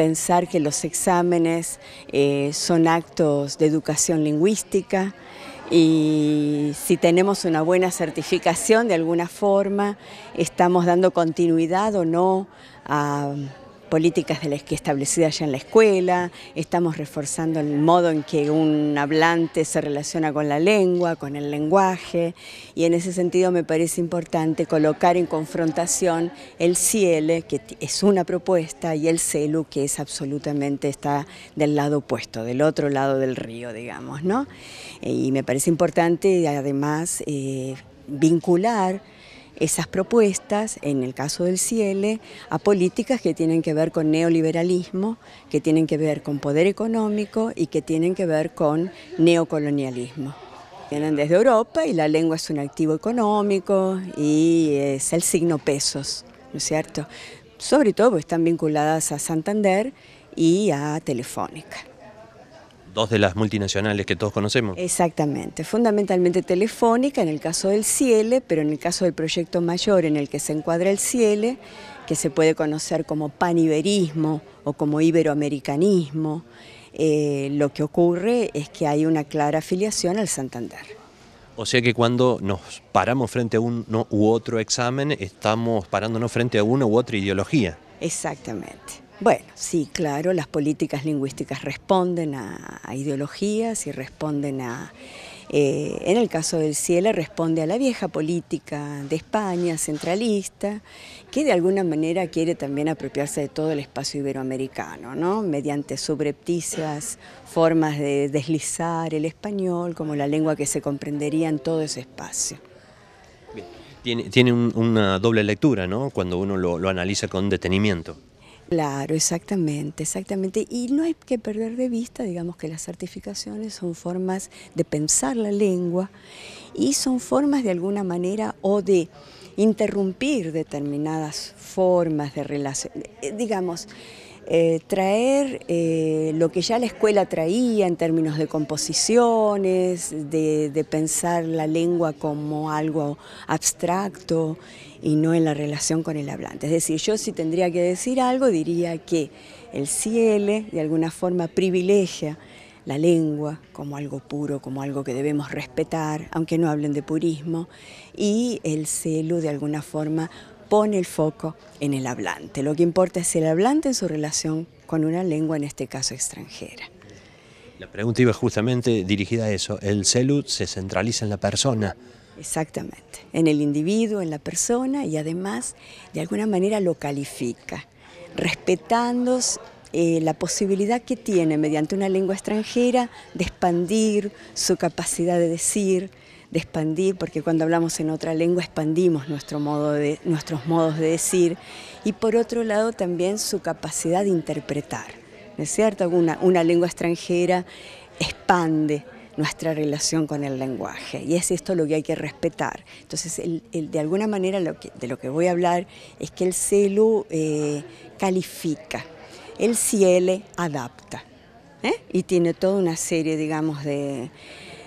pensar que los exámenes eh, son actos de educación lingüística y si tenemos una buena certificación de alguna forma, estamos dando continuidad o no a políticas de la, que establecidas ya en la escuela, estamos reforzando el modo en que un hablante se relaciona con la lengua, con el lenguaje, y en ese sentido me parece importante colocar en confrontación el CIELE, que es una propuesta, y el CELU, que es absolutamente está del lado opuesto, del otro lado del río, digamos, ¿no? Eh, y me parece importante, además, eh, vincular esas propuestas, en el caso del CIELE, a políticas que tienen que ver con neoliberalismo, que tienen que ver con poder económico y que tienen que ver con neocolonialismo. Vienen desde Europa y la lengua es un activo económico y es el signo pesos, ¿no es cierto? Sobre todo porque están vinculadas a Santander y a Telefónica. Dos de las multinacionales que todos conocemos. Exactamente, fundamentalmente Telefónica en el caso del Ciele, pero en el caso del proyecto mayor en el que se encuadra el Ciele, que se puede conocer como paniberismo o como iberoamericanismo, eh, lo que ocurre es que hay una clara afiliación al Santander. O sea que cuando nos paramos frente a uno u otro examen, estamos parándonos frente a una u otra ideología. Exactamente. Bueno, sí, claro, las políticas lingüísticas responden a, ideologías y responden a... Eh, en el caso del Cielo, responde a la vieja política de España, centralista, que de alguna manera quiere también apropiarse de todo el espacio iberoamericano, ¿no? mediante subrepticias formas de deslizar el español como la lengua que se comprendería en todo ese espacio. Tiene, una doble lectura, ¿no? Cuando uno lo analiza con detenimiento. Claro, exactamente, exactamente. Y no hay que perder de vista, digamos, que las certificaciones son formas de pensar la lengua y son formas de alguna manera o de interrumpir determinadas formas de relación. Eh, digamos, eh, traer eh, lo que ya la escuela traía en términos de composiciones, de, pensar la lengua como algo abstracto y no en la relación con el hablante. Es decir, yo si tendría que decir algo diría que el Cielo de alguna forma privilegia la lengua como algo puro, como algo que debemos respetar, aunque no hablen de purismo, y el celo de alguna forma pone el foco en el hablante. Lo que importa es el hablante en su relación con una lengua, en este caso extranjera. La pregunta iba justamente dirigida a eso. El celud se centraliza en la persona. Exactamente, en el individuo, en la persona y además de alguna manera lo califica, respetando eh, la posibilidad que tiene mediante una lengua extranjera de expandir su capacidad de decir, de expandir, porque cuando hablamos en otra lengua expandimos nuestro modo de, nuestros modos de decir, y por otro lado también su capacidad de interpretar. es cierto? Una, lengua extranjera expande nuestra relación con el lenguaje y es esto lo que hay que respetar. Entonces, de alguna manera de lo que voy a hablar es que el celu eh, califica, el cielo adapta ¿eh? y tiene toda una serie, digamos, de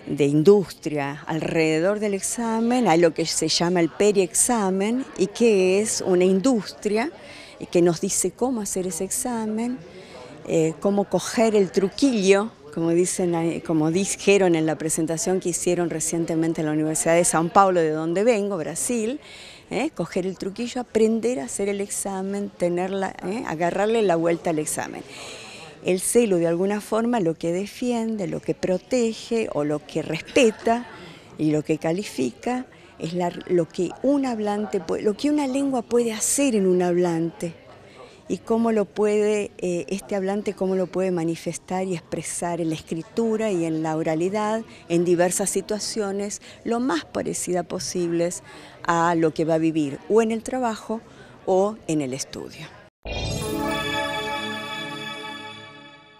de industria alrededor del examen, hay lo que se llama el PERI examen y que es una industria que nos dice cómo hacer ese examen, eh, cómo coger el truquillo, como, dicen, como dijeron en la presentación que hicieron recientemente en la Universidad de São Paulo, de donde vengo, Brasil, eh, coger el truquillo, aprender a hacer el examen, tenerla, eh, agarrarle la vuelta al examen. El celo de alguna forma lo que defiende, lo que protege o lo que respeta y lo que califica es lo que un hablante, lo que una lengua puede hacer en un hablante y cómo lo puede eh, este hablante cómo lo puede manifestar y expresar en la escritura y en la oralidad en diversas situaciones lo más parecida posibles a lo que va a vivir o en el trabajo o en el estudio.